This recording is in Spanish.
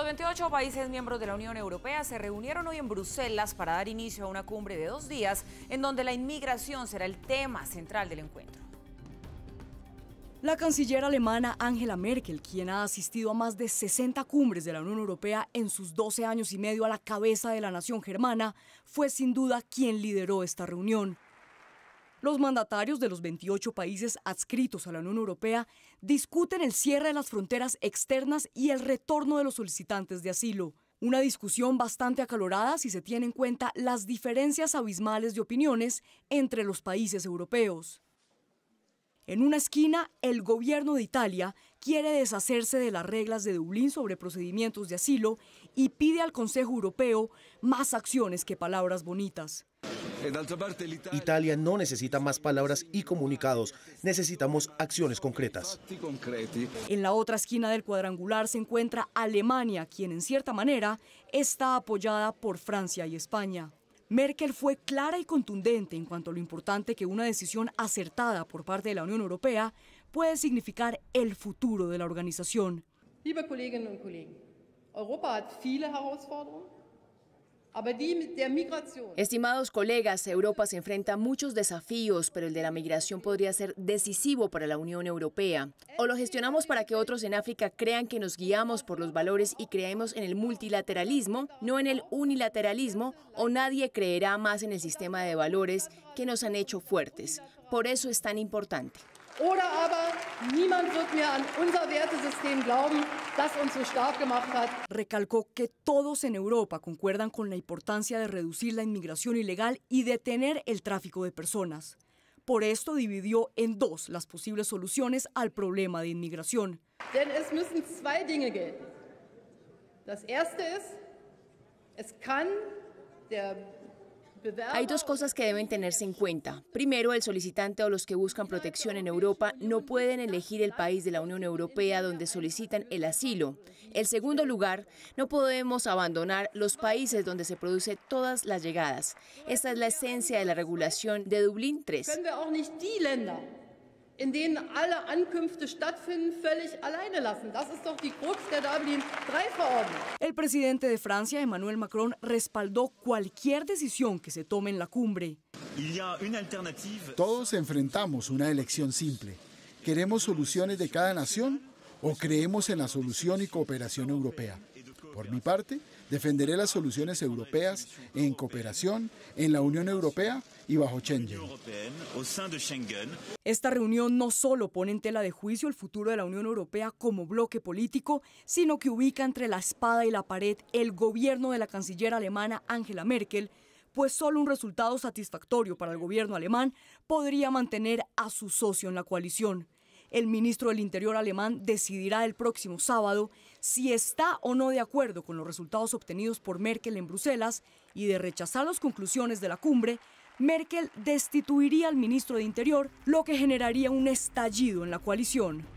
Los 28 países miembros de la Unión Europea se reunieron hoy en Bruselas para dar inicio a una cumbre de dos días en donde la inmigración será el tema central del encuentro. La canciller alemana Angela Merkel, quien ha asistido a más de 60 cumbres de la Unión Europea en sus 12 años y medio a la cabeza de la nación germana, fue sin duda quien lideró esta reunión. Los mandatarios de los 28 países adscritos a la Unión Europea discuten el cierre de las fronteras externas y el retorno de los solicitantes de asilo. Una discusión bastante acalorada si se tiene en cuenta las diferencias abismales de opiniones entre los países europeos. En una esquina, el gobierno de Italia quiere deshacerse de las reglas de Dublín sobre procedimientos de asilo y pide al Consejo Europeo más acciones que palabras bonitas. Italia no necesita más palabras y comunicados, necesitamos acciones concretas. En la otra esquina del cuadrangular se encuentra Alemania, quien en cierta manera está apoyada por Francia y España. Merkel fue clara y contundente en cuanto a lo importante que una decisión acertada por parte de la Unión Europea puede significar el futuro de la organización. Estimados colegas, Europa se enfrenta a muchos desafíos, pero el de la migración podría ser decisivo para la Unión Europea. O lo gestionamos para que otros en África crean que nos guiamos por los valores y creemos en el multilateralismo, no en el unilateralismo, o nadie creerá más en el sistema de valores que nos han hecho fuertes. Por eso es tan importante. Oder aber niemand wird mehr an unser Wertesystem glauben, das uns so stark gemacht hat. Recalcó que todos en Europa concuerdan con la importancia de reducir la inmigración ilegal y detener el tráfico de personas. Por esto dividió en dos las posibles soluciones al problema de inmigración. Denn es müssen zwei Dinge gelten. Das erste ist, es kann der hay dos cosas que deben tenerse en cuenta. Primero, el solicitante o los que buscan protección en Europa no pueden elegir el país de la Unión Europea donde solicitan el asilo. En segundo lugar, no podemos abandonar los países donde se producen todas las llegadas. Esta es la esencia de la regulación de Dublín 3 in denen alle Ankünfte stattfinden, völlig alleine lassen. Das El presidente de Francia, Emmanuel Macron, respaldó cualquier decisión que se tome en la cumbre. Todos enfrentamos una elección simple. ¿Queremos soluciones de cada nación o creemos en la solución y cooperación europea? Por mi parte, Defenderé las soluciones europeas en cooperación en la Unión Europea y bajo Schengen. Esta reunión no solo pone en tela de juicio el futuro de la Unión Europea como bloque político, sino que ubica entre la espada y la pared el gobierno de la canciller alemana Angela Merkel, pues solo un resultado satisfactorio para el gobierno alemán podría mantener a su socio en la coalición. El ministro del Interior alemán decidirá el próximo sábado si está o no de acuerdo con los resultados obtenidos por Merkel en Bruselas y de rechazar las conclusiones de la cumbre, Merkel destituiría al ministro de Interior, lo que generaría un estallido en la coalición.